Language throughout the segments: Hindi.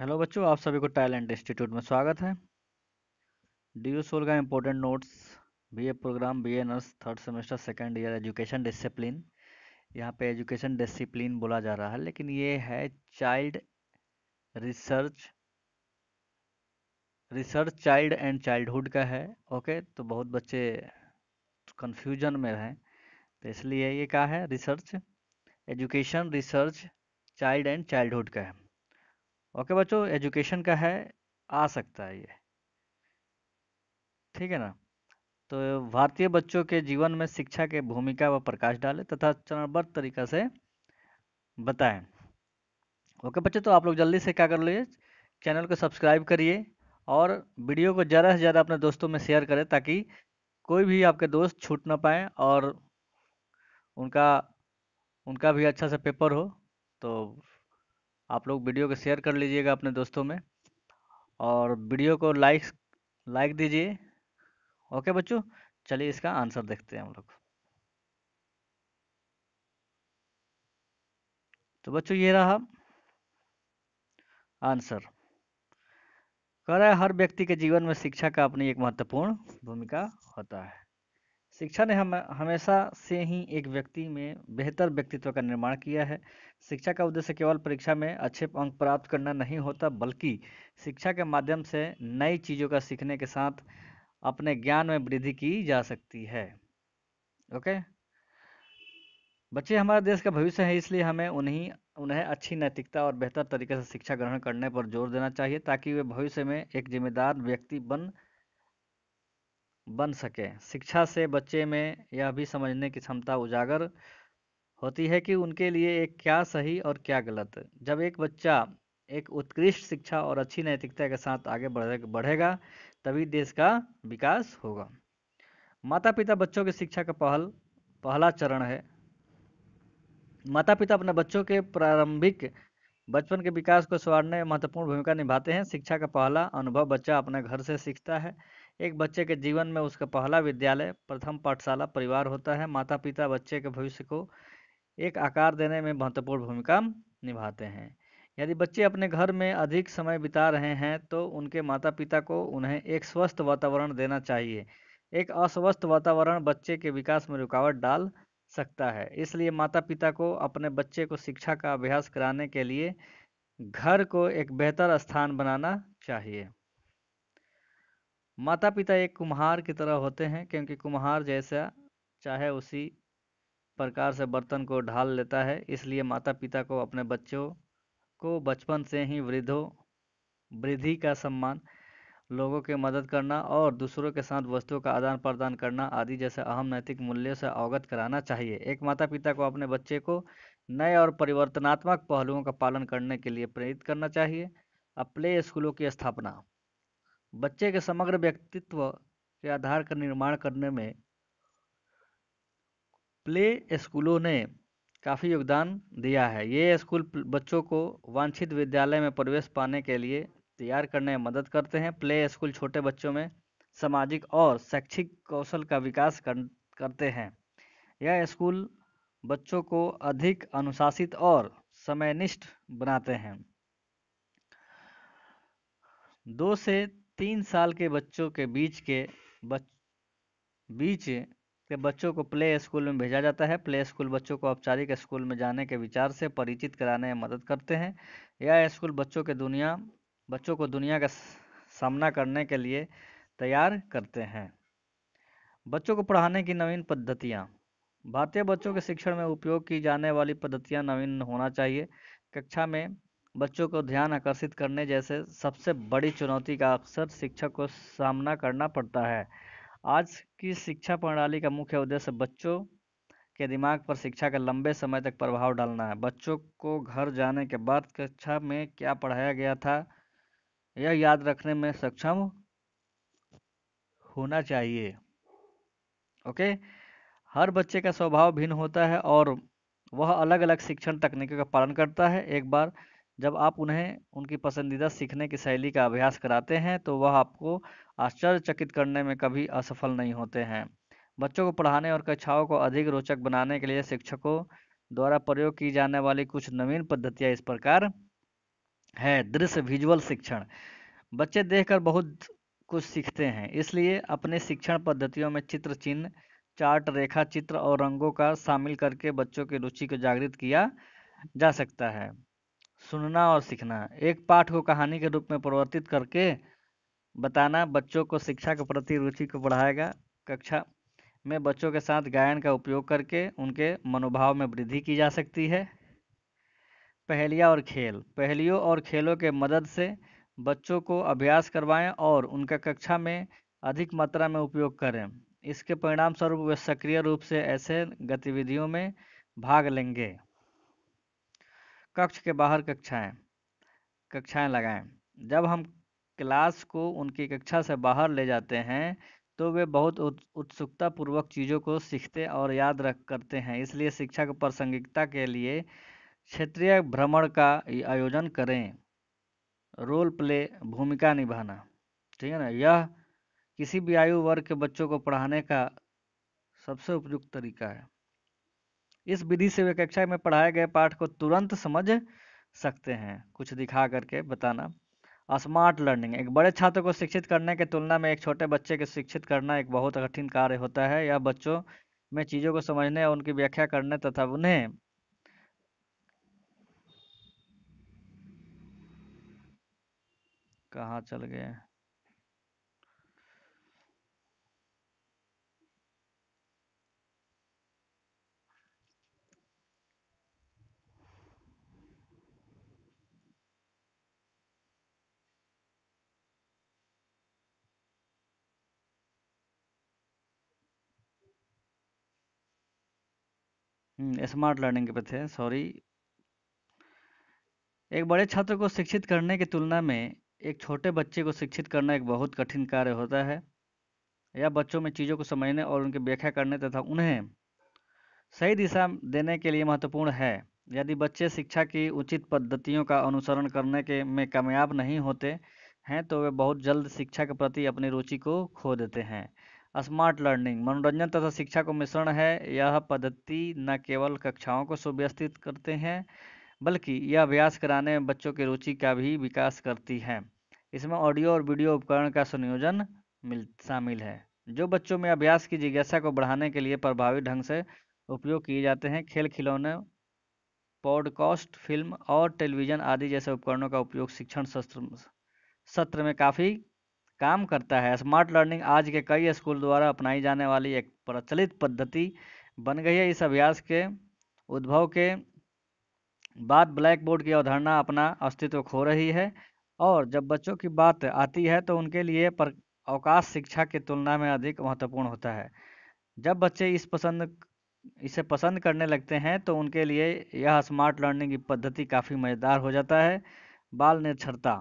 हेलो बच्चों आप सभी को टैलेंट इंस्टीट्यूट में स्वागत है डी यू सोल का important notes B A programme B A honours third semester second year education discipline यहाँ पे एजुकेशन डिसिप्लिन बोला जा रहा है लेकिन ये है child research research child and childhood का है ओके तो बहुत बच्चे कन्फ्यूजन में हैं तो इसलिए ये क्या है research education research child and childhood का है ओके बच्चों एजुकेशन का है आ सकता है ये ठीक है ना तो भारतीय बच्चों के जीवन में शिक्षा के भूमिका व प्रकाश डाले तथा चरणबद्ध तरीका से बताएं ओके बच्चों तो आप लोग जल्दी से क्या कर लीजिए चैनल को सब्सक्राइब करिए और वीडियो को ज़्यादा से ज़्यादा अपने दोस्तों में शेयर करें ताकि कोई भी आपके दोस्त छूट ना पाए और उनका उनका भी अच्छा सा पेपर हो तो आप लोग वीडियो को शेयर कर लीजिएगा अपने दोस्तों में और वीडियो को लाइक लाइक दीजिए ओके बच्चों चलिए इसका आंसर देखते हैं हम लोग तो बच्चों ये रहा आंसर कह रहा है हर व्यक्ति के जीवन में शिक्षा का अपनी एक महत्वपूर्ण भूमिका होता है शिक्षा ने हम हमेशा से ही एक व्यक्ति में बेहतर व्यक्तित्व का निर्माण किया है शिक्षा का उद्देश्य केवल परीक्षा में अच्छे अंक प्राप्त करना नहीं होता बल्कि शिक्षा के माध्यम से नई चीज़ों का सीखने के साथ अपने ज्ञान में वृद्धि की जा सकती है ओके बच्चे हमारे देश का भविष्य है इसलिए हमें उन्हीं उन्हें अच्छी नैतिकता और बेहतर तरीके से शिक्षा ग्रहण करने पर जोर देना चाहिए ताकि वे भविष्य में एक जिम्मेदार व्यक्ति बन बन सके शिक्षा से बच्चे में यह भी समझने की क्षमता उजागर होती है कि उनके लिए एक क्या सही और क्या गलत जब एक बच्चा एक उत्कृष्ट शिक्षा और अच्छी नैतिकता के साथ आगे बढ़ेगा तभी देश का विकास होगा माता पिता बच्चों की शिक्षा का पहल पहला चरण है माता पिता अपने बच्चों के प्रारंभिक बचपन के विकास को संवारने में महत्वपूर्ण भूमिका निभाते हैं शिक्षा का पहला अनुभव बच्चा अपने घर से सीखता है एक बच्चे के जीवन में उसका पहला विद्यालय प्रथम पाठशाला परिवार होता है माता पिता बच्चे के भविष्य को एक आकार देने में महत्वपूर्ण भूमिका निभाते हैं यदि बच्चे अपने घर में अधिक समय बिता रहे हैं तो उनके माता पिता को उन्हें एक स्वस्थ वातावरण देना चाहिए एक अस्वस्थ वातावरण बच्चे के विकास में रुकावट डाल सकता है इसलिए माता पिता को अपने बच्चे को शिक्षा का अभ्यास कराने के लिए घर को एक बेहतर स्थान बनाना चाहिए माता पिता एक कुम्हार की तरह होते हैं क्योंकि कुम्हार जैसा चाहे उसी प्रकार से बर्तन को ढाल लेता है इसलिए माता पिता को अपने बच्चों को बचपन से ही वृद्धों वृद्धि का सम्मान लोगों की मदद करना और दूसरों के साथ वस्तुओं का आदान प्रदान करना आदि जैसे अहम नैतिक मूल्यों से अवगत कराना चाहिए एक माता पिता को अपने बच्चे को नए और परिवर्तनात्मक पहलुओं का पालन करने के लिए प्रेरित करना चाहिए अब प्ले स्कूलों की स्थापना बच्चे के समग्र व्यक्तित्व के आधार का कर निर्माण करने में प्ले स्कूलों ने काफ़ी योगदान दिया है ये स्कूल बच्चों को वांछित विद्यालय में प्रवेश पाने के लिए तैयार करने में मदद करते हैं प्ले स्कूल छोटे बच्चों में सामाजिक और शैक्षिक कौशल का विकास कर, करते हैं यह स्कूल बच्चों को अधिक अनुशासित और समयनिष्ठ बनाते हैं दो से तीन साल के बच्चों के बीच के बच बीच के बच्चों को प्ले स्कूल में भेजा जाता है प्ले स्कूल बच्चों को औपचारिक स्कूल में जाने के विचार से परिचित कराने में मदद करते हैं यह स्कूल बच्चों के दुनिया बच्चों को दुनिया का सामना करने के लिए तैयार करते हैं बच्चों को पढ़ाने की नवीन पद्धतियाँ भारतीय बच्चों के शिक्षण में उपयोग की जाने वाली पद्धतियाँ नवीन होना चाहिए कक्षा में बच्चों को ध्यान आकर्षित करने जैसे सबसे बड़ी चुनौती का अक्सर शिक्षक को सामना करना पड़ता है आज की शिक्षा प्रणाली का मुख्य उद्देश्य बच्चों के दिमाग पर शिक्षा का लंबे समय तक प्रभाव डालना है बच्चों को घर जाने के बाद कक्षा में क्या पढ़ाया गया था यह याद रखने में सक्षम होना चाहिए ओके हर बच्चे का स्वभाव भिन्न होता है और वह अलग अलग शिक्षण तकनीकों का पालन करता है एक बार जब आप उन्हें उनकी पसंदीदा सीखने की शैली का अभ्यास कराते हैं तो वह आपको आश्चर्यचकित करने में कभी असफल नहीं होते हैं बच्चों को पढ़ाने और कक्षाओं को अधिक रोचक बनाने के लिए शिक्षकों द्वारा प्रयोग की जाने वाली कुछ नवीन पद्धतियाँ इस प्रकार है दृश्य विजुअल शिक्षण बच्चे देखकर बहुत कुछ सीखते हैं इसलिए अपने शिक्षण पद्धतियों में चित्र चिन्ह चार्ट रेखा चित्र और रंगों का शामिल करके बच्चों की रुचि को जागृत किया जा सकता है सुनना और सीखना एक पाठ को कहानी के रूप में परिवर्तित करके बताना बच्चों को शिक्षा के प्रति रुचि को बढ़ाएगा कक्षा में बच्चों के साथ गायन का उपयोग करके उनके मनोभाव में वृद्धि की जा सकती है पहलिया और खेल पहलियों और खेलों के मदद से बच्चों को अभ्यास करवाएं और उनका कक्षा में अधिक मात्रा में उपयोग करें इसके परिणाम स्वरूप वे सक्रिय रूप से ऐसे गतिविधियों में भाग लेंगे कक्ष के बाहर कक्षाएं कक्षाएं लगाएं जब हम क्लास को उनकी कक्षा से बाहर ले जाते हैं तो वे बहुत उत्सुकता पूर्वक चीज़ों को सीखते और याद रख करते हैं इसलिए शिक्षा की प्रासंगिकता के लिए क्षेत्रीय भ्रमण का आयोजन करें रोल प्ले भूमिका निभाना ठीक है ना यह किसी भी आयु वर्ग के बच्चों को पढ़ाने का सबसे उपयुक्त तरीका है इस विधि से वे कक्षा में पढ़ाए गए पाठ को तुरंत समझ सकते हैं कुछ दिखा करके बताना स्मार्ट लर्निंग एक बड़े छात्र को शिक्षित करने के तुलना में एक छोटे बच्चे को शिक्षित करना एक बहुत कठिन कार्य होता है यह बच्चों में चीज़ों को समझने और उनकी व्याख्या करने तथा उन्हें कहाँ चल गए स्मार्ट हम्म, लर्निंग के पीछे सॉरी एक बड़े छात्र को शिक्षित करने की तुलना में एक छोटे बच्चे को शिक्षित करना एक बहुत कठिन कार्य होता है या बच्चों में चीज़ों को समझने और उनकी व्याख्या करने तथा उन्हें सही दिशा देने के लिए महत्वपूर्ण है यदि बच्चे शिक्षा की उचित पद्धतियों का अनुसरण करने के में कामयाब नहीं होते हैं तो वे बहुत जल्द शिक्षा के प्रति अपनी रुचि को खो देते हैं स्मार्ट लर्निंग मनोरंजन तथा शिक्षा को मिश्रण है यह पद्धति न केवल कक्षाओं को सुव्यवस्थित करते हैं बल्कि यह अभ्यास कराने में बच्चों की रुचि का भी विकास करती है इसमें ऑडियो और वीडियो उपकरण का संयोजन मिल शामिल है जो बच्चों में अभ्यास की जिज्ञासा को बढ़ाने के लिए प्रभावी ढंग से उपयोग किए जाते हैं खेल खिलौने पॉडकास्ट फिल्म और टेलीविज़न आदि जैसे उपकरणों का उपयोग शिक्षण सत्र सत्र में काफ़ी काम करता है स्मार्ट लर्निंग आज के कई स्कूल द्वारा अपनाई जाने वाली एक प्रचलित पद्धति बन गई है इस अभ्यास के उद्भव के बाद ब्लैक बोर्ड की अवधारणा अपना अस्तित्व खो रही है और जब बच्चों की बात आती है तो उनके लिए पर अवकाश शिक्षा की तुलना में अधिक महत्वपूर्ण होता है जब बच्चे इस पसंद इसे पसंद करने लगते हैं तो उनके लिए यह स्मार्ट लर्निंग की पद्धति काफ़ी मज़ेदार हो जाता है बाल निरक्षरता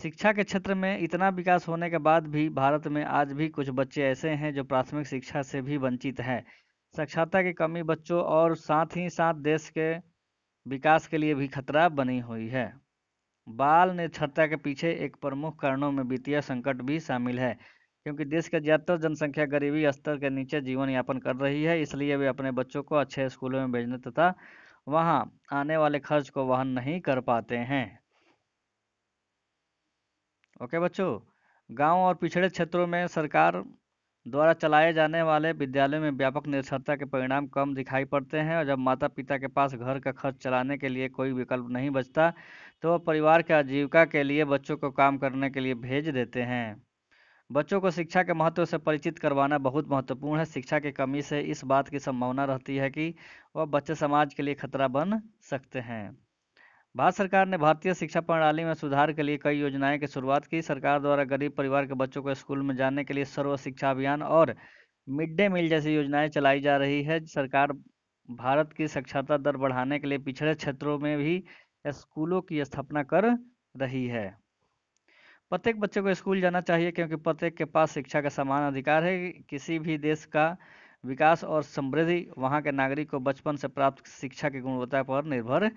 शिक्षा के क्षेत्र में इतना विकास होने के बाद भी भारत में आज भी कुछ बच्चे ऐसे हैं जो प्राथमिक शिक्षा से भी वंचित हैं साक्षरता की कमी बच्चों और साथ ही साथ देश के विकास के लिए भी खतरा बनी हुई है बाल निरक्षरता के पीछे एक प्रमुख कारणों में वित्तीय संकट भी शामिल है क्योंकि देश के ज़्यादातर जनसंख्या गरीबी स्तर के नीचे जीवन यापन कर रही है इसलिए वे अपने बच्चों को अच्छे स्कूलों में भेजने तथा वहाँ आने वाले खर्च को वहन नहीं कर पाते हैं ओके बच्चों गांव और पिछड़े क्षेत्रों में सरकार द्वारा चलाए जाने वाले विद्यालयों में व्यापक निरक्षरता के परिणाम कम दिखाई पड़ते हैं और जब माता पिता के पास घर का खर्च चलाने के लिए कोई विकल्प नहीं बचता तो वह परिवार के आजीविका के लिए बच्चों को काम करने के लिए भेज देते हैं बच्चों को शिक्षा के महत्व से परिचित करवाना बहुत महत्वपूर्ण है शिक्षा की कमी से इस बात की संभावना रहती है कि वह बच्चे समाज के लिए खतरा बन सकते हैं भारत सरकार ने भारतीय शिक्षा प्रणाली में सुधार के लिए कई योजनाएं की शुरुआत की सरकार द्वारा गरीब परिवार के बच्चों को स्कूल में जाने के लिए सर्व शिक्षा अभियान और मिड डे मील जैसी योजनाएं चलाई जा रही है सरकार भारत की साक्षरता दर बढ़ाने के लिए पिछड़े क्षेत्रों में भी स्कूलों की स्थापना कर रही है प्रत्येक बच्चे को स्कूल जाना चाहिए क्योंकि प्रत्येक के पास शिक्षा का समान अधिकार है किसी भी देश का विकास और समृद्धि वहाँ के नागरिक को बचपन से प्राप्त शिक्षा की गुणवत्ता पर निर्भर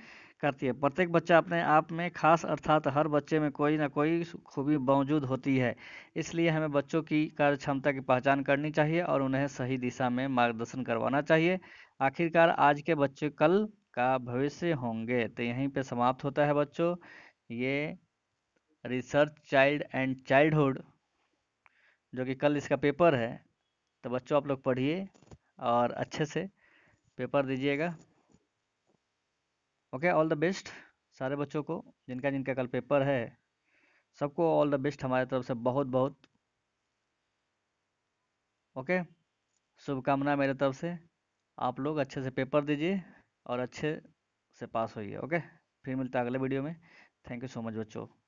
करती है प्रत्येक बच्चा अपने आप में खास अर्थात हर बच्चे में कोई ना कोई खूबी मौजूद होती है इसलिए हमें बच्चों की कार्य क्षमता की पहचान करनी चाहिए और उन्हें सही दिशा में मार्गदर्शन करवाना चाहिए आखिरकार आज के बच्चे कल का भविष्य होंगे तो यहीं पे समाप्त होता है बच्चों ये रिसर्च चाइल्ड एंड चाइल्डहुड जो कि कल इसका पेपर है तो बच्चों आप लोग पढ़िए और अच्छे से पेपर दीजिएगा ओके ऑल द बेस्ट सारे बच्चों को जिनका जिनका कल पेपर है सबको ऑल द बेस्ट हमारे तरफ से बहुत बहुत ओके शुभकामना मेरे तरफ से आप लोग अच्छे से पेपर दीजिए और अच्छे से पास होइए ओके फिर मिलता है अगले वीडियो में थैंक यू सो मच बच्चों